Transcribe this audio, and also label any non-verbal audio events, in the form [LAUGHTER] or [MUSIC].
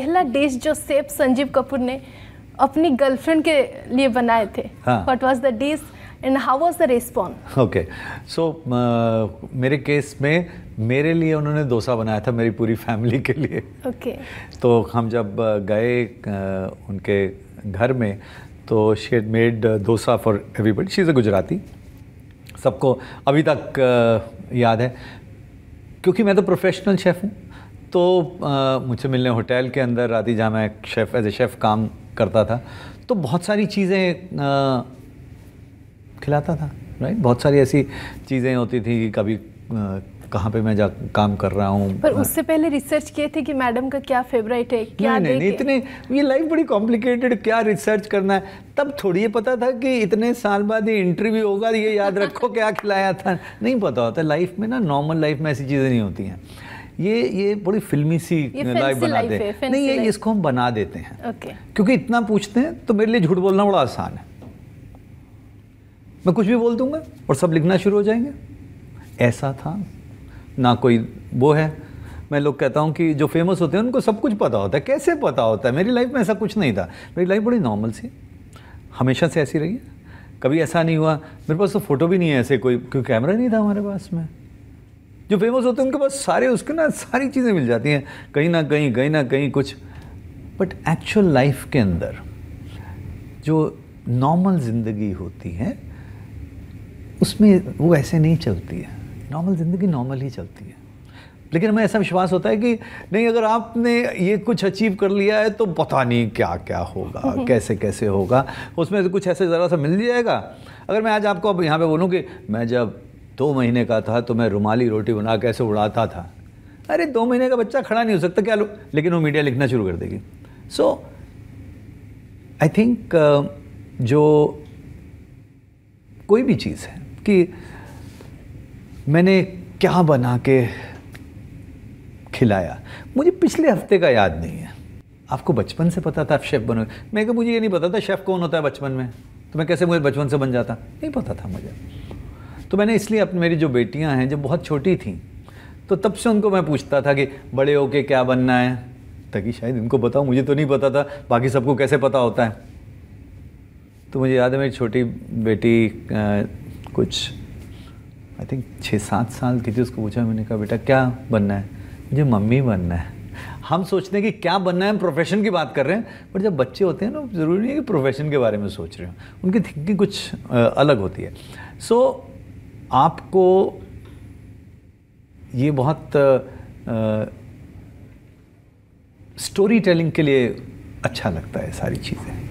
पहला डिश जो सेफ संजीव कपूर ने अपनी गर्लफ्रेंड के लिए बनाए थे what was the dish and how was the response okay so मेरे केस में मेरे लिए उन्होंने डोसा बनाया था मेरी पूरी फैमिली के लिए ओके okay. तो हम जब uh, गए uh, उनके घर में तो she had made dosa for everybody she is a Gujarati सबको अभी तक uh, याद है क्योंकि मैं तो प्रोफेशनल शेफ़ हूँ तो आ, मुझे मिलने होटल के अंदर राधी जहाँ मैं शेफ़ एज ए शेफ़ काम करता था तो बहुत सारी चीज़ें खिलाता था राइट बहुत सारी ऐसी चीज़ें होती थी कि कभी कहाँ पे मैं जा काम कर रहा हूँ पर उससे पहले रिसर्च किए थे कि मैडम का क्या फेवरेट है क्या नहीं, नहीं इतने ये लाइफ बड़ी कॉम्प्लिकेटेड क्या रिसर्च करना है तब थोड़ी ये पता था कि इतने साल बाद ये इंटरव्यू होगा ये याद रखो क्या खिलाया था [LAUGHS] नहीं पता होता लाइफ में ना नॉर्मल लाइफ में ऐसी चीज़ें नहीं होती हैं ये ये बड़ी फिल्मी सी लाइफ बना दे नहीं ये इसको हम बना देते हैं क्योंकि इतना पूछते हैं तो मेरे लिए झूठ बोलना बड़ा आसान है मैं कुछ भी बोल दूंगा और सब लिखना शुरू हो जाएंगे ऐसा था ना कोई वो है मैं लोग कहता हूँ कि जो फेमस होते हैं उनको सब कुछ पता होता है कैसे पता होता है मेरी लाइफ में ऐसा कुछ नहीं था मेरी लाइफ बड़ी नॉर्मल सी हमेशा से ऐसी रही है कभी ऐसा नहीं हुआ मेरे पास तो फ़ोटो भी नहीं है ऐसे कोई क्योंकि कैमरा नहीं था हमारे पास में जो फेमस होते हैं उनके पास सारे उसके ना सारी चीज़ें मिल जाती हैं कहीं ना कहीं कहीं ना कहीं कुछ बट एक्चुअल लाइफ के अंदर जो नॉर्मल ज़िंदगी होती है उसमें वो ऐसे नहीं चलती है नॉर्मल ज़िंदगी नॉर्मल ही चलती है लेकिन हमें ऐसा विश्वास होता है कि नहीं अगर आपने ये कुछ अचीव कर लिया है तो पता नहीं क्या क्या होगा [LAUGHS] कैसे कैसे होगा उसमें से कुछ ऐसे ज़रा सा मिल जाएगा अगर मैं आज आपको अब यहाँ पे बोलूँ कि मैं जब दो महीने का था तो मैं रुमाली रोटी बना के ऐसे उड़ाता था अरे दो महीने का बच्चा खड़ा नहीं हो सकता क्या लोग लेकिन वो मीडिया लिखना शुरू कर देगी सो आई थिंक जो कोई भी चीज़ है कि मैंने क्या बना के खिलाया मुझे पिछले हफ्ते का याद नहीं है आपको बचपन से पता था आप शेफ़ बनोगे मैं क्या मुझे ये नहीं पता था शेफ़ कौन होता है बचपन में तो मैं कैसे मुझे बचपन से बन जाता नहीं पता था मुझे तो मैंने इसलिए अपनी मेरी जो बेटियाँ हैं जो बहुत छोटी थी तो तब से उनको मैं पूछता था कि बड़े होके क्या बनना है ताकि शायद इनको बताओ मुझे तो नहीं पता था बाकी सबको कैसे पता होता है तो मुझे याद है मेरी छोटी बेटी आ, कुछ आई थिंक छः सात साल की थी उसको पूछा मैंने कहा बेटा क्या बनना है मुझे मम्मी बनना है हम सोचते हैं कि क्या बनना है हम प्रोफेशन की बात कर रहे हैं बट जब बच्चे होते हैं ना ज़रूरी नहीं है कि प्रोफेशन के बारे में सोच रहे हो उनकी थिंकिंग कुछ अलग होती है सो so, आपको ये बहुत स्टोरी टेलिंग के लिए अच्छा लगता है सारी चीज़ें